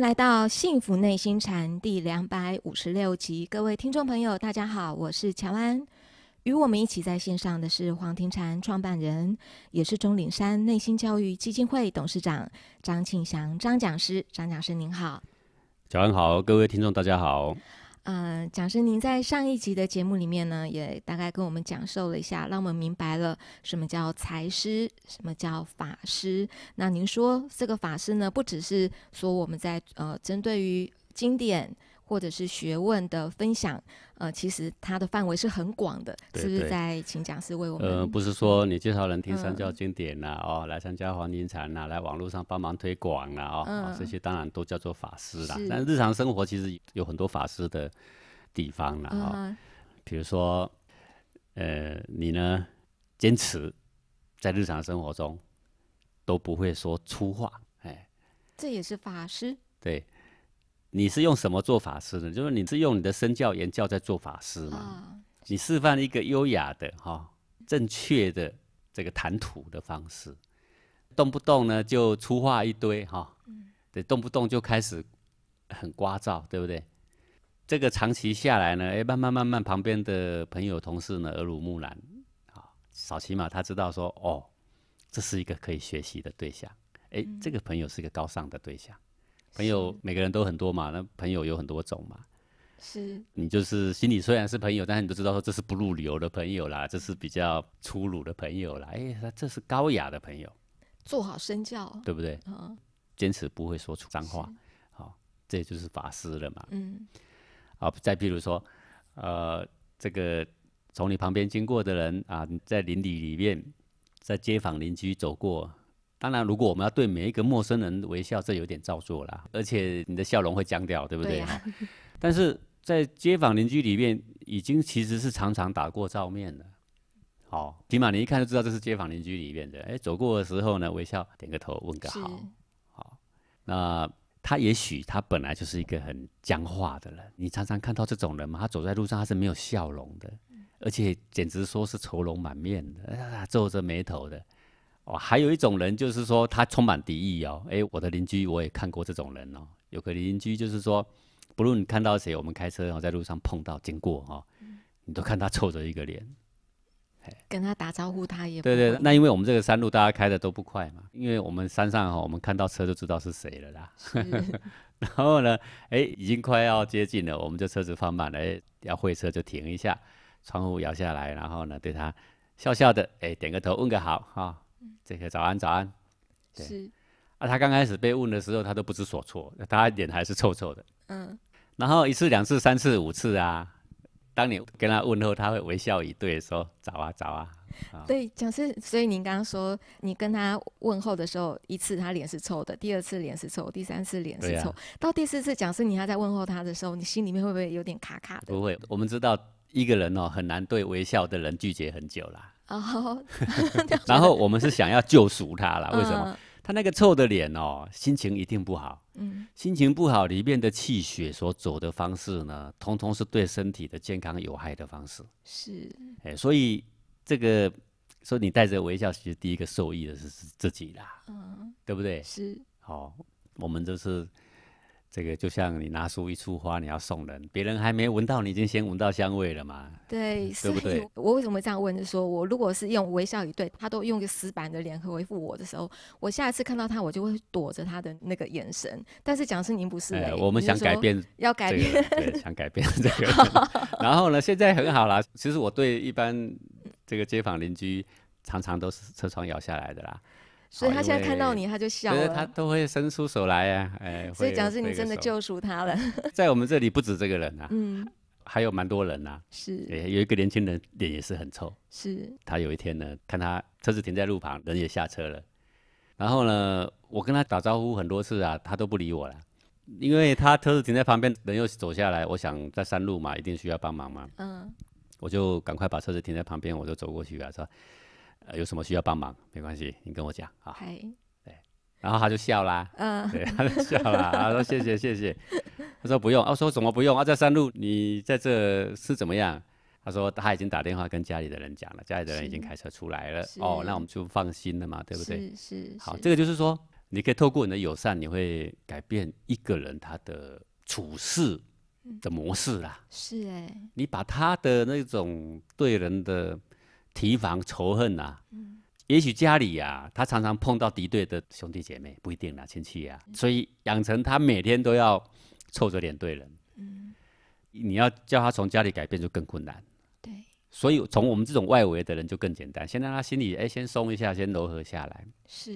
来到幸福内心禅第两百五十六集，各位听众朋友，大家好，我是乔安。与我们一起在线上的是黄庭禅创办人，也是钟岭山内心教育基金会董事长张庆祥张讲师。张讲师您好，乔安好，各位听众大家好。嗯，讲师，您在上一集的节目里面呢，也大概跟我们讲授了一下，让我们明白了什么叫财师，什么叫法师。那您说这个法师呢，不只是说我们在呃，针对于经典。或者是学问的分享，呃，其实它的范围是很广的，是不是？在请讲师为我们，呃，不是说你介绍人听三教经典了哦，来参加黄金禅啊，来网络上帮忙推广了啊，这些当然都叫做法师啦。但日常生活其实有很多法师的地方了啊，比如说，呃，你呢，坚持在日常生活中都不会说粗话，哎，这也是法师，对。你是用什么做法师呢？就是你是用你的身教言教在做法师嘛？你示范一个优雅的哈，正确的这个谈吐的方式，动不动呢就粗话一堆哈，对，动不动就开始很聒噪，对不对？这个长期下来呢，哎，慢慢慢慢，旁边的朋友同事呢，耳濡目染啊，少起码他知道说，哦，这是一个可以学习的对象。哎，这个朋友是一个高尚的对象。朋友每个人都很多嘛，那朋友有很多种嘛，是。你就是心里虽然是朋友，但是你都知道说这是不入流的朋友啦，这是比较粗鲁的朋友啦，哎，他这是高雅的朋友。做好身教，对不对？嗯，坚持不会说出脏话，好，这就是法师了嘛。嗯。啊，再譬如说，呃，这个从你旁边经过的人啊，你在邻里里面，在街坊邻居走过。当然，如果我们要对每一个陌生人微笑，这有点照做了，而且你的笑容会僵掉，对不对？但是在街坊邻居里面，已经其实是常常打过照面了。好，起码你一看就知道这是街坊邻居里面的。哎，走过的时候呢，微笑，点个头，问个好。好，那他也许他本来就是一个很僵化的人。你常常看到这种人嘛，他走在路上他是没有笑容的，而且简直说是愁容满面的，皱着眉头的。哦，还有一种人就是说他充满敌意哦。哎，我的邻居我也看过这种人哦。有个邻居就是说，不论你看到谁，我们开车哦，在路上碰到经过哦，你都看他臭着一个脸，跟他打招呼他也对对。那因为我们这个山路大家开的都不快嘛，因为我们山上哈，我们看到车就知道是谁了啦。然后呢，哎，已经快要接近了，我们这车子放慢哎，要会车就停一下，窗户摇下来，然后呢对他笑笑的，哎，点个头问个好哈。这个早安早安，是啊，他刚开始被问的时候，他都不知所措，他脸还是臭臭的。嗯，然后一次两次三次五次啊，当你跟他问候，他会微笑以对，说早啊早啊。对，讲师，所以您刚刚说，你跟他问候的时候，一次他脸是臭的，第二次脸是臭，第三次脸是臭，到第四次，讲师你还在问候他的时候，你心里面会不会有点卡卡的？不会，我们知道一个人哦，很难对微笑的人拒绝很久啦。然 后，然后我们是想要救赎他了。为什么？他那个臭的脸哦，心情一定不好。嗯，心情不好，里面的气血所走的方式呢，通通是对身体的健康有害的方式。是。哎，所以这个，说你带着微笑，其实第一个受益的是自己啦。嗯，对不对？是。好，我们就是。这个就像你拿出一束花，你要送人，别人还没闻到，你已经先闻到香味了嘛？对，对不对？我为什么这样问？就是说我如果是用微笑一对，他都用个死板的脸回复我的时候，我下一次看到他，我就会躲着他的那个眼神。但是讲是您不是，我们想改变，要改变，想改变这个。然后呢，现在很好啦。其实我对一般这个街坊邻居，常常都是车窗摇下来的啦。所以他现在看到你，他就笑了。他都会伸出手来啊，哎。所以，假是你真的救赎他了，在我们这里不止这个人呐，嗯，还有蛮多人呐。是。有一个年轻人，脸也是很臭。是。他有一天呢，看他车子停在路旁，人也下车了。然后呢，我跟他打招呼很多次啊，他都不理我了，因为他车子停在旁边，人又走下来，我想在山路嘛，一定需要帮忙嘛。嗯。我就赶快把车子停在旁边，我就走过去啊，是吧？有什么需要帮忙？没关系，你跟我讲啊。然后他就笑了，嗯，对，他就笑了。他说谢谢，谢谢。他说不用，我说怎么不用？啊，在山路，你在这是怎么样？他说他已经打电话跟家里的人讲了，家里的人已经开车出来了。哦，那我们就放心了嘛，对不对？是是。好，这个就是说，你可以透过你的友善，你会改变一个人他的处事的模式啦。是哎，你把他的那种对人的。提防仇恨呐，嗯，也许家里呀，他常常碰到敌对的兄弟姐妹，不一定啦，亲戚呀，所以养成他每天都要臭着脸对人，嗯，你要叫他从家里改变就更困难，对，所以从我们这种外围的人就更简单，先让他心里哎先松一下，先柔和下来，是，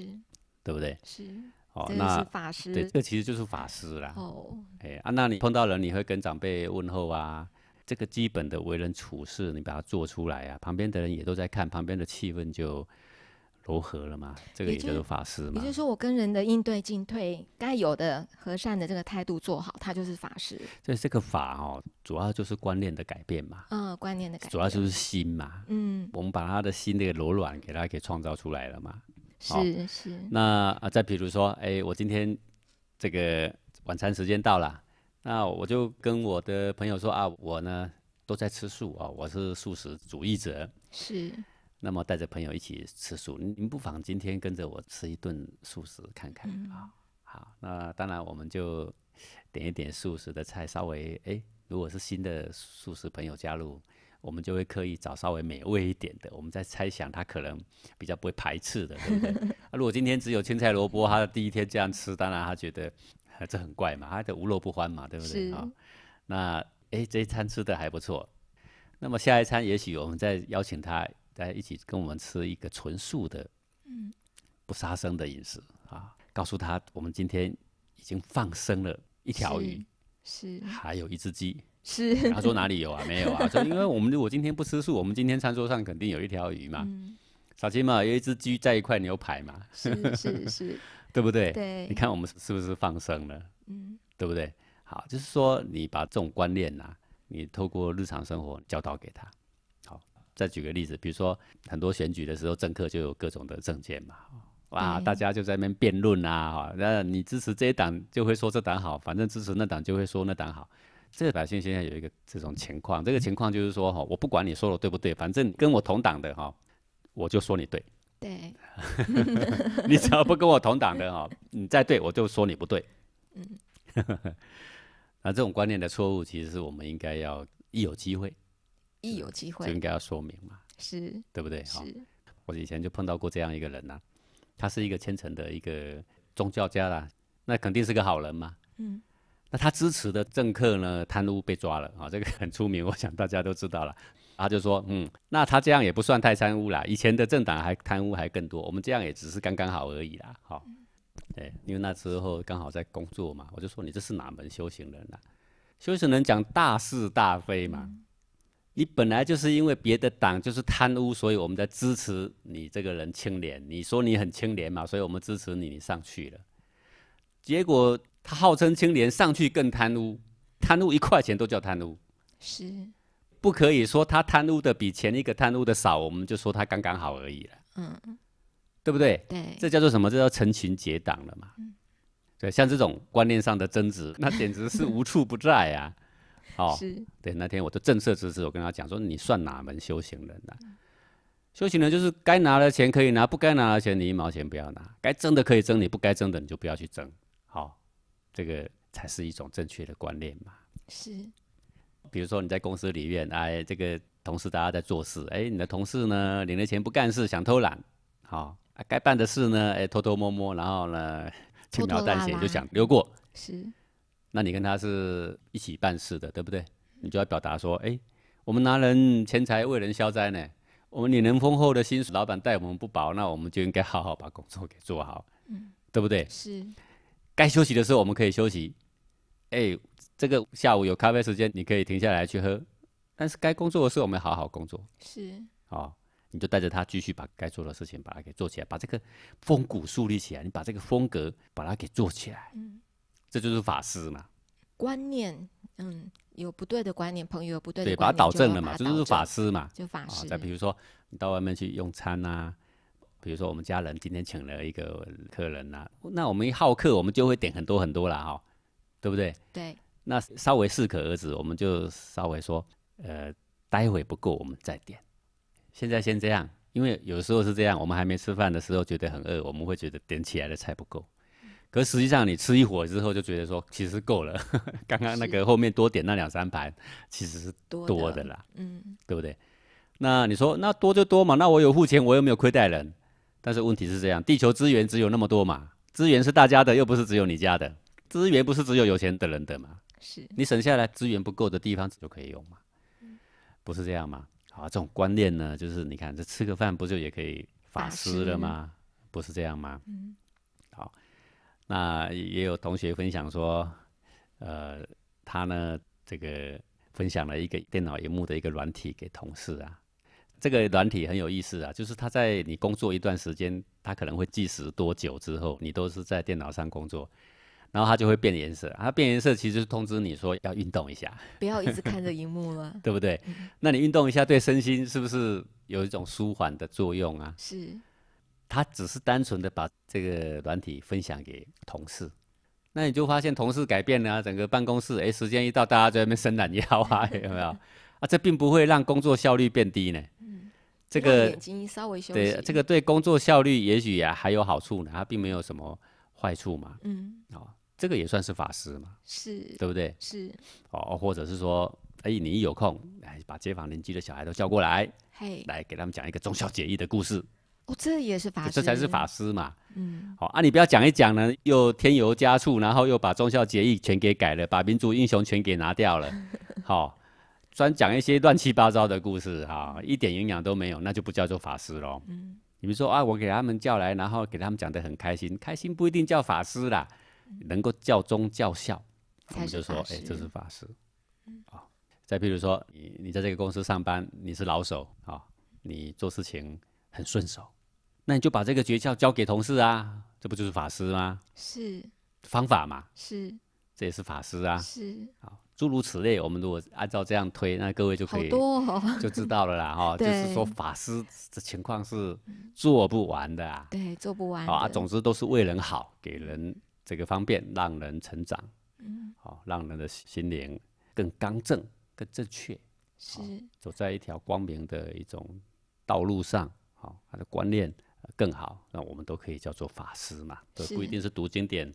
对不对？是，哦，那法师，对，这其实就是法师啦。哦，哎啊，那你碰到人你会跟长辈问候啊？这个基本的为人处事，你把它做出来啊，旁边的人也都在看，旁边的气氛就柔和了嘛。这个也叫做法师嘛。也就是说，我跟人的应对进退，该有的和善的这个态度做好，他就是法师。以这个法哦，主要就是观念的改变嘛。嗯，观念的改变。主要就是心嘛。嗯。我们把他的心那个柔软，给他给创造出来了嘛。是是。那啊，再比如说，哎，我今天这个晚餐时间到了。那我就跟我的朋友说啊，我呢都在吃素啊，我是素食主义者。是。那么带着朋友一起吃素，您不妨今天跟着我吃一顿素食看看啊。好，那当然我们就点一点素食的菜，稍微哎，如果是新的素食朋友加入，我们就会刻意找稍微美味一点的，我们在猜想他可能比较不会排斥的，对不对？如果今天只有青菜萝卜，他第一天这样吃，当然他觉得。这很怪嘛，他的无肉不欢嘛，对不对？是。那哎，这一餐吃的还不错。那么下一餐也许我们再邀请他，大家一起跟我们吃一个纯素的，嗯，不杀生的饮食啊。告诉他，我们今天已经放生了一条鱼，是，还有一只鸡，是。他说哪里有啊？没有啊。说因为我们如果今天不吃素，我们今天餐桌上肯定有一条鱼嘛。嗯。少杰嘛，有一只鸡在一块牛排嘛。是是是。对不对？对，你看我们是不是放生了？嗯，对不对？好，就是说你把这种观念呐，你透过日常生活教导给他。好，再举个例子，比如说很多选举的时候，政客就有各种的政见嘛，哇，大家就在那边辩论啊，那你支持这一党就会说这党好，反正支持那党就会说那党好。这个百姓现在有一个这种情况，这个情况就是说哈，我不管你说的对不对，反正跟我同党的哈，我就说你对。对，你只要不跟我同党的哦，你再对我就说你不对。嗯，那这种观念的错误，其实是我们应该要一有机会，一有机会就应该要说明嘛，是对不对？是，我以前就碰到过这样一个人呐，他是一个虔诚的一个宗教家啦，那肯定是个好人嘛。嗯，那他支持的政客呢，贪污被抓了啊，这个很出名，我想大家都知道了。他就说，嗯，那他这样也不算太贪污啦。以前的政党还贪污还更多，我们这样也只是刚刚好而已啦。好，对，因为那时候刚好在工作嘛，我就说你这是哪门修行人呐？修行人讲大是大非嘛，你本来就是因为别的党就是贪污，所以我们在支持你这个人清廉。你说你很清廉嘛，所以我们支持你，你上去了。结果他号称清廉，上去更贪污，贪污一块钱都叫贪污。是。不可以说他贪污的比前一个贪污的少，我们就说他刚刚好而已了。嗯对不对？对，这叫做什么？这叫成群结党了嘛。对，像这种观念上的争执，那简直是无处不在呀。哦，是。对，那天我的政策支持，我跟他讲说：“你算哪门修行人呢？修行人就是该拿的钱可以拿，不该拿的钱你一毛钱不要拿；该争的可以争，你不该争的你就不要去争。好，这个才是一种正确的观念嘛。”是。比如说你在公司里面，哎，这个同事大家在做事，哎，你的同事呢领了钱不干事，想偷懒，好，该办的事呢，哎，偷偷摸摸，然后呢 轻描淡写就想溜过，是，那你跟他是一起办事的，对不对？你就要表达说，哎，我们拿人钱财为人消灾呢，我们领人丰厚的薪水，老板待我们不薄，那我们就应该好好把工作给做好，嗯，对不对？是，该休息的时候我们可以休息，哎。这个下午有咖啡时间，你可以停下来去喝。但是该工作的事，我们好好工作。是，好，你就带着他继续把该做的事情把它给做起来，把这个风骨树立起来，你把这个风格把它给做起来。嗯，这就是法师嘛。观念，嗯，有不对的观念，朋友有不对，对，把它导正了嘛，就是法师嘛，就法师。再比如说，你到外面去用餐呐，比如说我们家人今天请了一个客人呐，那我们好客，我们就会点很多很多了哈，对不对？对。那稍微适可而止，我们就稍微说，呃，待会不够我们再点，现在先这样，因为有时候是这样，我们还没吃饭的时候觉得很饿，我们会觉得点起来的菜不够，可实际上你吃一会儿之后就觉得说其实够了，刚刚那个后面多点那两三盘其实是多的啦，嗯，对不对？那你说那多就多嘛，那我有付钱，我又没有亏待人，但是问题是这样，地球资源只有那么多嘛，资源是大家的，又不是只有你家的，资源不是只有有钱的人的嘛。是你省下来资源不够的地方就可以用嘛，不是这样吗？好，这种观念呢，就是你看这吃个饭不就也可以法师了吗？不是这样吗？好，那也有同学分享说，呃，他呢这个分享了一个电脑荧幕的一个软体给同事啊，这个软体很有意思啊，就是他在你工作一段时间，他可能会计时多久之后，你都是在电脑上工作。然后它就会变颜色，它变颜色其实是通知你说要运动一下，不要一直看着荧幕了，对不对？那你运动一下，对身心是不是有一种舒缓的作用啊？是，它只是单纯的把这个软体分享给同事，那你就发现同事改变了整个办公室，哎，时间一到，大家在那边伸懒腰啊，有没有？啊，这并不会让工作效率变低呢。嗯，这个眼睛稍微对这个对工作效率也许也还有好处呢，它并没有什么坏处嘛。嗯，好。这个也算是法师嘛，是对不对？是哦，或者是说，哎，你一有空，哎，把街坊邻居的小孩都叫过来，嘿，来给他们讲一个忠孝节义的故事。哦，这也是法师，这才是法师嘛。嗯，好啊，你不要讲一讲呢，又添油加醋，然后又把忠孝节义全给改了，把民族英雄全给拿掉了。好，专讲一些乱七八糟的故事啊，一点营养都没有，那就不叫做法师喽。嗯，你们说啊，我给他们叫来，然后给他们讲的很开心，开心不一定叫法师啦。能够教宗教孝，我们就说，哎，这是法师。啊，再比如说，你你在这个公司上班，你是老手啊，你做事情很顺手，那你就把这个诀窍交给同事啊，这不就是法师吗？是方法嘛？是，这也是法师啊。是啊，诸如此类，我们如果按照这样推，那各位就可以就知道了啦。哈，就是说，法师的情况是做不完的啊。对，做不完。啊，总之都是为人好，给人。这个方便让人成长，嗯，好，让人的心灵更刚正、更正确，是走在一条光明的一种道路上，好，他的观念更好，那我们都可以叫做法师嘛，不一定是读经典。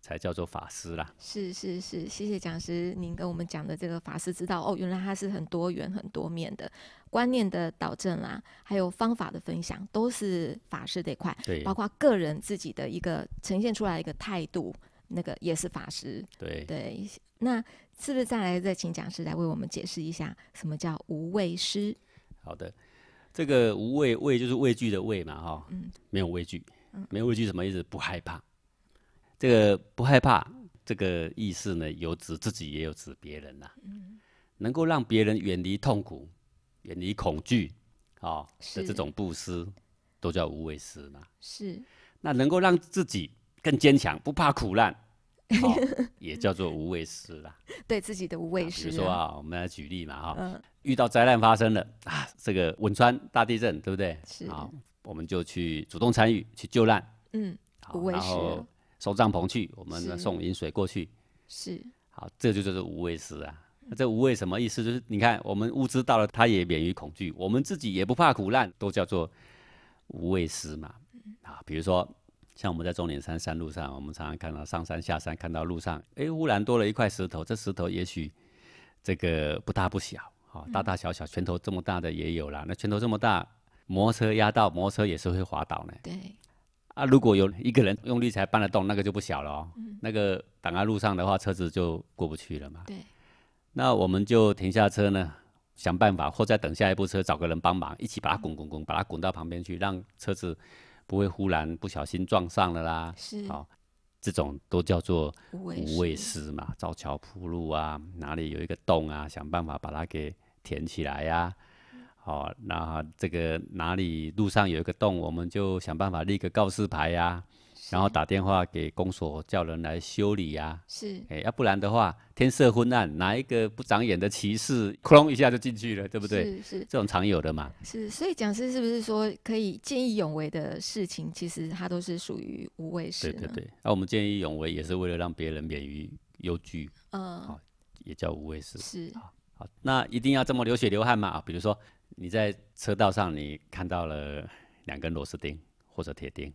才叫做法师啦。是是是，谢谢讲师您跟我们讲的这个法师之道哦，原来它是很多元很多面的，观念的导正啊，还有方法的分享，都是法师这块。对。包括个人自己的一个呈现出来一个态度，那个也是法师。对。对，那是不是再来再请讲师来为我们解释一下什么叫无畏师？好的，这个无畏畏就是畏惧的畏嘛，哈。嗯。没有畏惧，没有畏惧什么意思？不害怕。这个不害怕，这个意思呢，有指自己也有指别人啦。嗯，能够让别人远离痛苦、远离恐惧，啊，的这种布施，都叫无畏施嘛。是，那能够让自己更坚强，不怕苦难，也叫做无畏施啦。对自己的无畏施。比如说啊，我们来举例嘛，哈，遇到灾难发生了啊，这个汶川大地震，对不对？是。啊，我们就去主动参与，去救难。嗯，无畏施。收帐篷去，我们送饮水过去。是，好，这就叫做无畏死啊。那这无畏什么意思？就是你看，我们物资到了，他也免于恐惧；我们自己也不怕苦难，都叫做无畏死嘛。啊，比如说，像我们在终南山山路上，我们常常看到上山下山，看到路上，哎，忽然多了一块石头。这石头也许这个不大不小，啊，大大小小，拳头这么大的也有啦。那拳头这么大，摩车压到，摩车也是会滑倒呢。对。啊，如果有一个人用力才搬得动，那个就不小了哦。那个挡在路上的话，车子就过不去了嘛。对。那我们就停下车呢，想办法，或再等下一部车，找个人帮忙，一起把它滚滚滚，把它滚到旁边去，让车子不会忽然不小心撞上了啦。是。好，这种都叫做无畏师嘛，造桥铺路啊，哪里有一个洞啊，想办法把它给填起来呀。好，那这个哪里路上有一个洞，我们就想办法立个告示牌呀，然后打电话给公所叫人来修理呀。是，哎，要不然的话，天色昏暗，哪一个不长眼的骑士，窟窿一下就进去了，对不对？是是，这种常有的嘛。是，所以讲师是不是说，可以见义勇为的事情，其实它都是属于无畏事。对对对，那我们见义勇为也是为了让别人免于忧惧，嗯，好，也叫无畏事。是，好，那一定要这么流血流汗吗？啊，比如说。你在车道上，你看到了两根螺丝钉或者铁钉，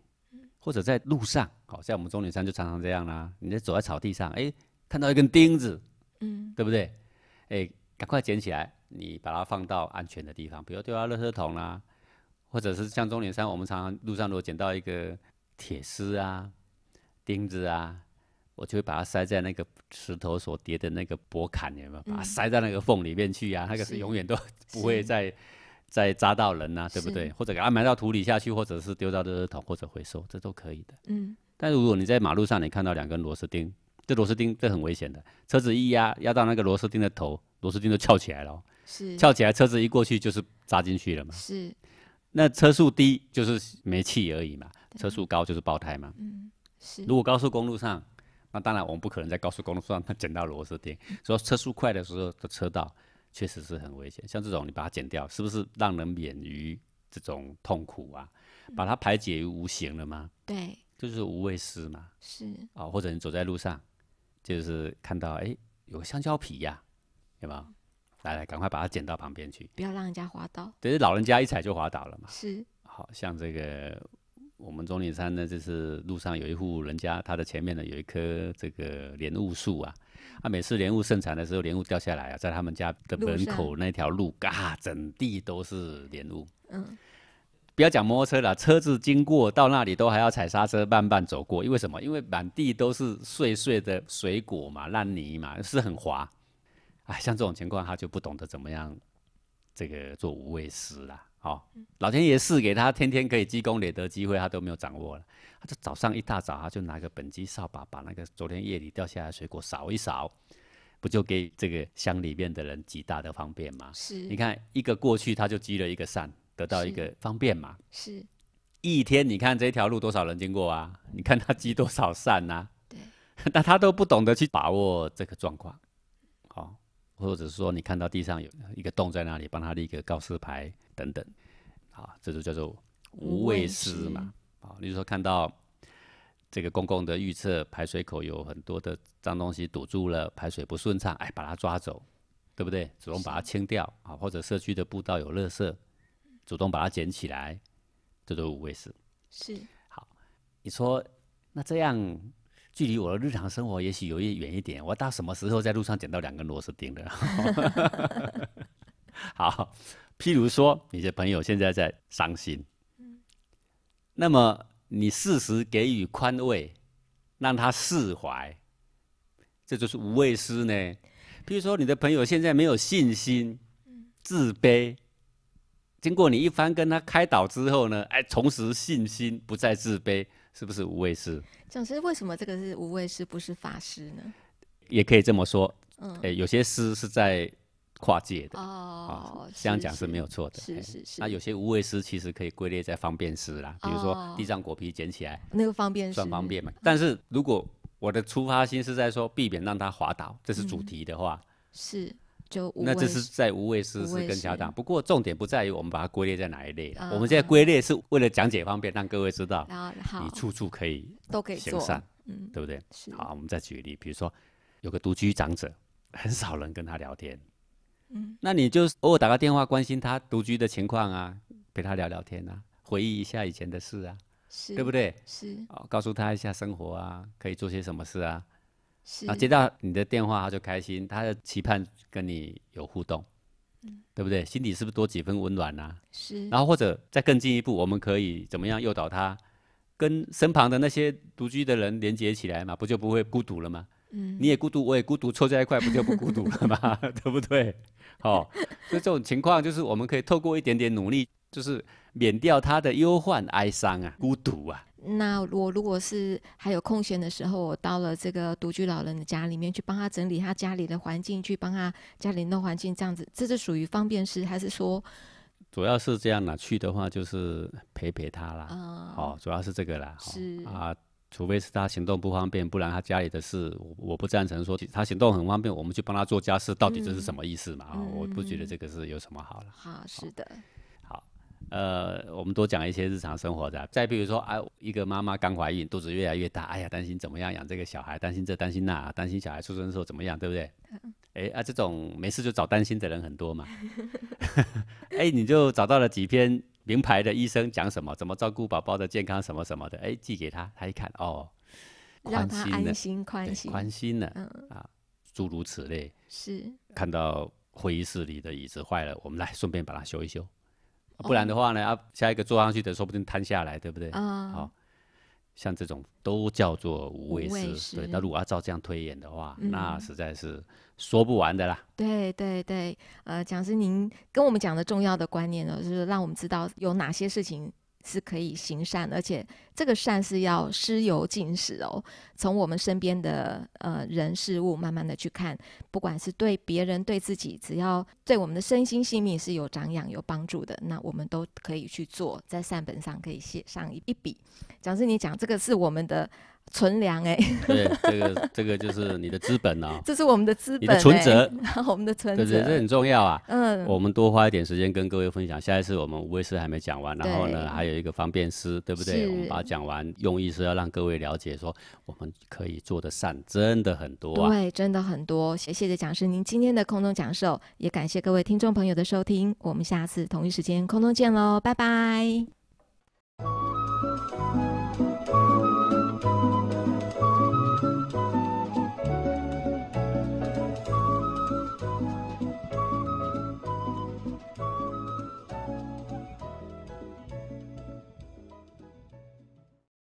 或者在路上，好，在我们中岭山就常常这样啦。你在走在草地上，哎，看到一根钉子，嗯，对不对？哎，赶快捡起来，你把它放到安全的地方，比如丢到垃圾桶啦，或者是像中岭山，我们常常路上如果捡到一个铁丝啊、钉子啊。我就会把它塞在那个石头所叠的那个薄坎里面，把它塞在那个缝里面去呀。那个是永远都 不会再再扎到人呐，对不对？或者给它埋到土里下去，或者是丢到垃圾桶或者回收，这都可以的。嗯。但是如果你在马路上，你看到两根螺丝钉，这螺丝钉这很危险的，车子一压压到那个螺丝钉的头，螺丝钉都翘起来了。是。翘起来，车子一过去就是扎进去了嘛。是。那车速低就是没气而已嘛，车速高就是爆胎嘛。嗯，是。如果高速公路上。那当然，我们不可能在高速公路上捡到螺丝钉。所以车速快的时候的车道确实是很危险。像这种，你把它剪掉，是不是让人免于这种痛苦啊？把它排解于无形了吗？对，就是无畏师嘛。是啊，或者你走在路上，就是看到哎有香蕉皮呀，有没有？来来，赶快把它剪到旁边去，不要让人家滑倒。对，老人家一踩就滑倒了嘛。是，好像这个。我们中岭山呢，就是路上有一户人家，他的前面呢有一棵这个莲雾树啊。啊，每次莲雾盛产的时候，莲雾掉下来啊，在他们家的门口那条路，嘎，整地都是莲雾。嗯，不要讲摩托车了，车子经过到那里都还要踩刹车，慢慢走过。因为什么？因为满地都是碎碎的水果嘛，烂泥嘛，是很滑。啊，像这种情况，他就不懂得怎么样这个做无畏师了。好，老天爷赐给他天天可以积功累德机会，他都没有掌握了。他就早上一大早，他就拿个本机扫把，把那个昨天夜里掉下来的水果扫一扫，不就给这个乡里面的人极大的方便吗？是，你看一个过去他就积了一个善，得到一个方便嘛。是，一天你看这条路多少人经过啊？你看他积多少善呐？对，那他都不懂得去把握这个状况，好，或者是说你看到地上有一个洞在那里，帮他立个告示牌。等等，啊，这就叫做无畏师嘛，啊，例如说看到这个公共的预测排水口有很多的脏东西堵住了，排水不顺畅，哎，把它抓走，对不对？主动把它清掉，啊，或者社区的步道有垃圾，主动把它捡起来，这都无畏师。是。好，你说那这样距离我的日常生活也许有一远一点，我到什么时候在路上捡到两根螺丝钉的？好。譬如说，你的朋友现在在伤心，那么你适时给予宽慰，让他释怀，这就是无畏师呢。譬如说，你的朋友现在没有信心、自卑，经过你一番跟他开导之后呢，哎，重拾信心，不再自卑，是不是无畏师？讲师，为什么这个是无畏师，不是法师呢？也可以这么说，哎，有些师是在。跨界的哦，这样讲是没有错的。是是是。那有些无畏师其实可以归类在方便师啦，比如说地藏果皮捡起来，那个方便算方便嘛？但是如果我的出发心是在说避免让它滑倒，这是主题的话，是就那这是在无畏师是跟家长，不过重点不在于我们把它归类在哪一类。我们现在归类是为了讲解方便，让各位知道，你处处可以都可以行善，嗯，对不对？是。好，我们再举个例，比如说有个独居长者，很少人跟他聊天。嗯，那你就偶尔打个电话关心他独居的情况啊，陪他聊聊天啊，回忆一下以前的事啊，是对不对？是哦，告诉他一下生活啊，可以做些什么事啊，是接到你的电话他就开心，他的期盼跟你有互动，嗯，对不对？心里是不是多几分温暖呐？是，然后或者再更进一步，我们可以怎么样诱导他，跟身旁的那些独居的人连接起来嘛，不就不会孤独了吗？你也孤独，我也孤独，凑在一块不就不孤独了吗？对不对？好，就这种情况，就是我们可以透过一点点努力，就是免掉他的忧患、哀伤啊，孤独啊。那我如果是还有空闲的时候，我到了这个独居老人的家里面去帮他整理他家里的环境，去帮他家里弄环境，这样子，这是属于方便事，还是说？主要是这样啦，去的话就是陪陪他啦，好，主要是这个啦，是啊。除非是他行动不方便，不然他家里的事，我我不赞成说他行动很方便，我们去帮他做家事，到底这是什么意思嘛？啊，我不觉得这个是有什么好了。好是的，好呃，我们多讲一些日常生活的。再比如说啊，一个妈妈刚怀孕，肚子越来越大，哎呀，担心怎么样养这个小孩，担心这担心那，担心小孩出生的时候怎么样，对不对？哎 啊，这种没事就找担心的人很多嘛。哎，你就找到了几篇。名牌的医生讲什么？怎么照顾宝宝的健康？什么什么的？哎，寄给他，他一看，哦，宽心了，宽心了，宽心了，啊，诸如此类。是，看到会议室里的椅子坏了，我们来顺便把它修一修，不然的话呢，啊，下一个坐上去的说不定瘫下来，对不对？啊，好。像这种都叫做无畏师，对。那如果要照这样推演的话，那实在是说不完的啦。对对对，呃，讲师您跟我们讲的重要的观念呢，就是让我们知道有哪些事情。是可以行善，而且这个善是要施由尽使哦。从我们身边的呃人事物，慢慢的去看，不管是对别人、对自己，只要对我们的身心性命是有长养、有帮助的，那我们都可以去做，在善本上可以写上一一笔。讲师，你讲这个是我们的。存粮哎，对，这个这个就是你的资本呢。这是我们的资本。你的存折，我们的存折，对对，这很重要啊。嗯。我们多花一点时间跟各位分享，下一次我们无为师还没讲完，然后呢还有一个方便师，对不对？我们把它讲完，用意是要让各位了解说，我们可以做的善真的很多。对，真的很多。谢谢的讲师您今天的空中讲授，也感谢各位听众朋友的收听，我们下次同一时间空中见喽，拜拜。